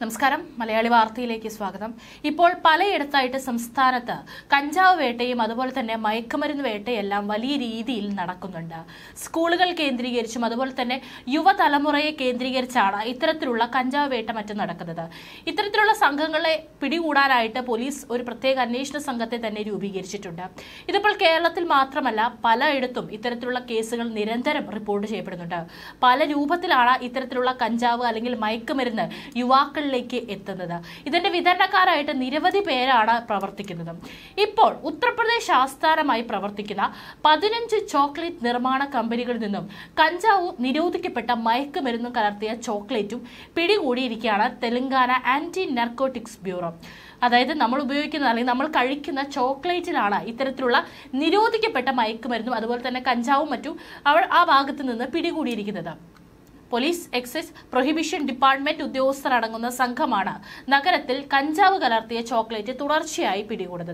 നമസ്കാരം മലയാളി വാർത്തയിലേക്ക് സ്വാഗതം ഇപ്പോൾ പലയിടത്തായിട്ട് സംസ്ഥാനത്ത് കഞ്ചാവ് വേട്ടയും അതുപോലെ തന്നെ മയക്കുമരുന്ന് വേട്ടയെല്ലാം വലിയ രീതിയിൽ നടക്കുന്നുണ്ട് സ്കൂളുകൾ കേന്ദ്രീകരിച്ചും അതുപോലെ തന്നെ യുവതലമുറയെ കേന്ദ്രീകരിച്ചാണ് ഇത്തരത്തിലുള്ള കഞ്ചാവ് വേട്ട മറ്റും നടക്കുന്നത് ഇത്തരത്തിലുള്ള സംഘങ്ങളെ പിടികൂടാനായിട്ട് പോലീസ് ഒരു പ്രത്യേക അന്വേഷണ സംഘത്തെ തന്നെ രൂപീകരിച്ചിട്ടുണ്ട് ഇതിപ്പോൾ കേരളത്തിൽ മാത്രമല്ല പലയിടത്തും ഇത്തരത്തിലുള്ള കേസുകൾ നിരന്തരം റിപ്പോർട്ട് ചെയ്യപ്പെടുന്നുണ്ട് പല രൂപത്തിലാണ് ഇത്തരത്തിലുള്ള കഞ്ചാവ് അല്ലെങ്കിൽ മയക്കുമരുന്ന് യുവാക്കൾ സ്ഥലങ്ങളിലേക്ക് എത്തുന്നത് ഇതിന്റെ വിതരണക്കാരായിട്ട് നിരവധി പേരാണ് പ്രവർത്തിക്കുന്നത് ഇപ്പോൾ ഉത്തർപ്രദേശ് ആസ്ഥാനമായി പ്രവർത്തിക്കുന്ന പതിനഞ്ച് ചോക്ലേറ്റ് നിർമ്മാണ കമ്പനികളിൽ നിന്നും കഞ്ചാവ് നിരോധിക്കപ്പെട്ട മയക്കുമരുന്നും കലർത്തിയ ചോക്ലേറ്റും പിടികൂടിയിരിക്കുകയാണ് തെലങ്കാന ആന്റി നർക്കോട്ടിക്സ് ബ്യൂറോ അതായത് നമ്മൾ ഉപയോഗിക്കുന്ന അല്ലെങ്കിൽ നമ്മൾ കഴിക്കുന്ന ചോക്ലേറ്റിലാണ് ഇത്തരത്തിലുള്ള നിരോധിക്കപ്പെട്ട മയക്കുമരുന്നും അതുപോലെ തന്നെ കഞ്ചാവും മറ്റും അവൾ ആ ഭാഗത്ത് നിന്ന് പിടികൂടിയിരിക്കുന്നത് പോലീസ് എക്സൈസ് പ്രൊഹിബിഷൻ ഡിപ്പാർട്ട്മെന്റ് ഉദ്യോഗസ്ഥർ അടങ്ങുന്ന സംഘമാണ് നഗരത്തിൽ കഞ്ചാവ് കലർത്തിയ ചോക്ലേറ്റ് തുടർച്ചയായി പിടികൂടുന്നത്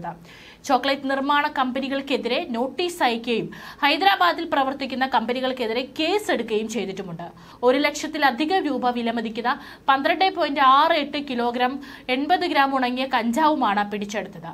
ചോക്ലേറ്റ് നിർമ്മാണ കമ്പനികൾക്കെതിരെ നോട്ടീസ് അയക്കുകയും ഹൈദരാബാദിൽ പ്രവർത്തിക്കുന്ന കമ്പനികൾക്കെതിരെ കേസ് എടുക്കുകയും ചെയ്തിട്ടുമുണ്ട് ഒരു ലക്ഷത്തിലധികം രൂപ വിലമതിക്കുന്ന പന്ത്രണ്ട് പോയിന്റ് ആറ് എട്ട് കിലോഗ്രാം എൺപത് ഗ്രാം ഉണങ്ങിയ കഞ്ചാവുമാണ് പിടിച്ചെടുത്തത്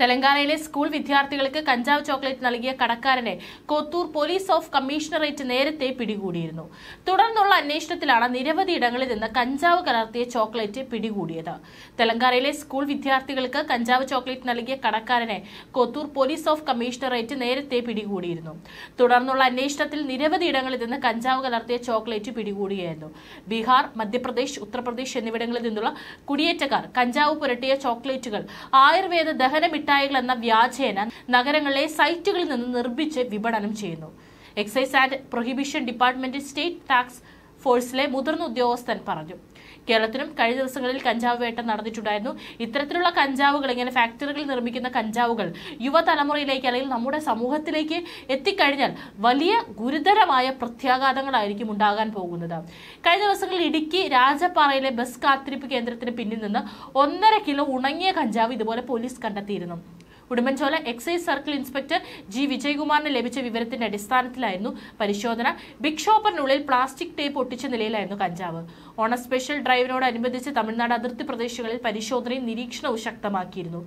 തെലങ്കാനയിലെ സ്കൂൾ വിദ്യാർത്ഥികൾക്ക് കഞ്ചാവ് ചോക്ലേറ്റ് നൽകിയ കടക്കാരനെ കൊത്തൂർ പോലീസ് ഓഫ് കമ്മീഷണറേറ്റ് നേരത്തെ പിടികൂടിയിരുന്നു തുടർന്നുള്ള അന്വേഷണത്തിലാണ് നിരവധി ഇടങ്ങളിൽ നിന്ന് കഞ്ചാവ് കലർത്തിയ ചോക്ലേറ്റ് പിടികൂടിയത് തെലങ്കാനയിലെ സ്കൂൾ വിദ്യാർത്ഥികൾക്ക് കഞ്ചാവ് ചോക്ലേറ്റ് നൽകിയ കടക്കാരനെ കൊത്തൂർ പോലീസ് ഓഫ് കമ്മീഷണറേറ്റ് നേരത്തെ പിടികൂടിയിരുന്നു തുടർന്നുള്ള അന്വേഷണത്തിൽ നിരവധി ഇടങ്ങളിൽ നിന്ന് കഞ്ചാവ് കലർത്തിയ ചോക്ലേറ്റ് പിടികൂടിയായിരുന്നു ബീഹാർ മധ്യപ്രദേശ് ഉത്തർപ്രദേശ് എന്നിവിടങ്ങളിൽ നിന്നുള്ള കുടിയേറ്റക്കാർ കഞ്ചാവ് പുരട്ടിയ ചോക്ലേറ്റുകൾ ആയുർവേദ ദഹനമിട്ട് മിഠായികൾ എന്ന വ്യാജേന നഗരങ്ങളിലെ സൈറ്റുകളിൽ നിന്ന് നിർമ്മിച്ച് വിപണനം ചെയ്യുന്നു excise and prohibition department state tax ഫോഴ്സിലെ മുതിർന്ന ഉദ്യോഗസ്ഥൻ പറഞ്ഞു കേരളത്തിലും കഴിഞ്ഞ ദിവസങ്ങളിൽ കഞ്ചാവ് വേട്ട നടന്നിട്ടുണ്ടായിരുന്നു ഇത്തരത്തിലുള്ള കഞ്ചാവുകൾ ഇങ്ങനെ ഫാക്ടറികളിൽ നിർമ്മിക്കുന്ന കഞ്ചാവുകൾ യുവതലമുറയിലേക്ക് അല്ലെങ്കിൽ നമ്മുടെ സമൂഹത്തിലേക്ക് എത്തിക്കഴിഞ്ഞാൽ വലിയ ഗുരുതരമായ പ്രത്യാഘാതങ്ങളായിരിക്കും ഉണ്ടാകാൻ പോകുന്നത് കഴിഞ്ഞ ദിവസങ്ങളിൽ ഇടുക്കി രാജപാറയിലെ ബസ് കാത്തിരിപ്പ് കേന്ദ്രത്തിന് പിന്നിൽ നിന്ന് ഒന്നര കിലോ ഉണങ്ങിയ കഞ്ചാവ് ഇതുപോലെ പോലീസ് കണ്ടെത്തിയിരുന്നു Udumbanchola excise circle inspector G വിജയകുമാറിന് ലഭിച്ച വിവരത്തിന്റെ അടിസ്ഥാനത്തിലായിരുന്നു പരിശോധന ബിഗ് ഷോപ്പറിനുള്ളിൽ പ്ലാസ്റ്റിക് ടേപ്പ് ഒട്ടിച്ച നിലയിലായിരുന്നു കഞ്ചാവ് ഓണ സ്പെഷ്യൽ ഡ്രൈവിനോടനുബന്ധിച്ച് തമിഴ്നാട് അതിർത്തി പ്രദേശങ്ങളിൽ പരിശോധനയും നിരീക്ഷണവും ശക്തമാക്കിയിരുന്നു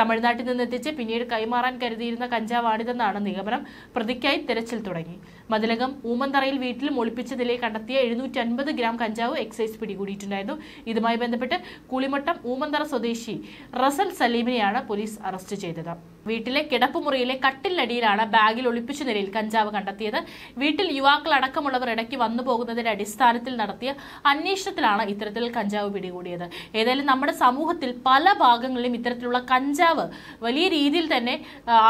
തമിഴ്നാട്ടിൽ നിന്നെത്തിച്ച് പിന്നീട് കൈമാറാൻ കരുതിയിരുന്ന കഞ്ചാവാണിതെന്നാണ് നിഗമനം പ്രതിക്കായി തെരച്ചിൽ തുടങ്ങി മതിലകം ഊമന്തറയിൽ വീട്ടിലും ഒളിപ്പിച്ച നിലയിൽ കണ്ടെത്തിയ എഴുന്നൂറ്റി അൻപത് ഗ്രാം കഞ്ചാവ് എക്സൈസ് പിടികൂടിയിട്ടുണ്ടായിരുന്നു ഇതുമായി ബന്ധപ്പെട്ട് കുളിമട്ടം ഊമന്തറ സ്വദേശി റസൽ സലീമിനെയാണ് പോലീസ് അറസ്റ്റ് ചെയ്തത് വീട്ടിലെ കിടപ്പുമുറിയിലെ കട്ടിലിനടിയിലാണ് ബാഗിൽ ഒളിപ്പിച്ച നിലയിൽ കഞ്ചാവ് കണ്ടെത്തിയത് വീട്ടിൽ യുവാക്കൾ അടക്കമുള്ളവർ ഇടയ്ക്ക് വന്നു പോകുന്നതിന്റെ അടിസ്ഥാനത്തിൽ നടത്തിയ അന്വേഷണത്തിലാണ് ഇത്തരത്തിൽ കഞ്ചാവ് പിടികൂടിയത് ഏതായാലും നമ്മുടെ സമൂഹത്തിൽ പല ഭാഗങ്ങളിലും ഇത്തരത്തിലുള്ള കഞ്ചാവ് വലിയ രീതിയിൽ തന്നെ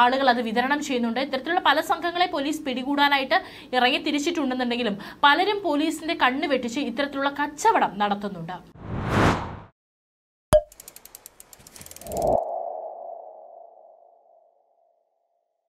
ആളുകൾ അത് വിതരണം ചെയ്യുന്നുണ്ട് ഇത്തരത്തിലുള്ള പല സംഘങ്ങളെ പോലീസ് പിടികൂടാനായിട്ട് ഇറങ്ങി തിരിച്ചിട്ടുണ്ടെന്നുണ്ടെങ്കിലും പലരും പോലീസിന്റെ കണ്ണ് വെട്ടിച്ച് ഇത്തരത്തിലുള്ള കച്ചവടം നടത്തുന്നുണ്ട്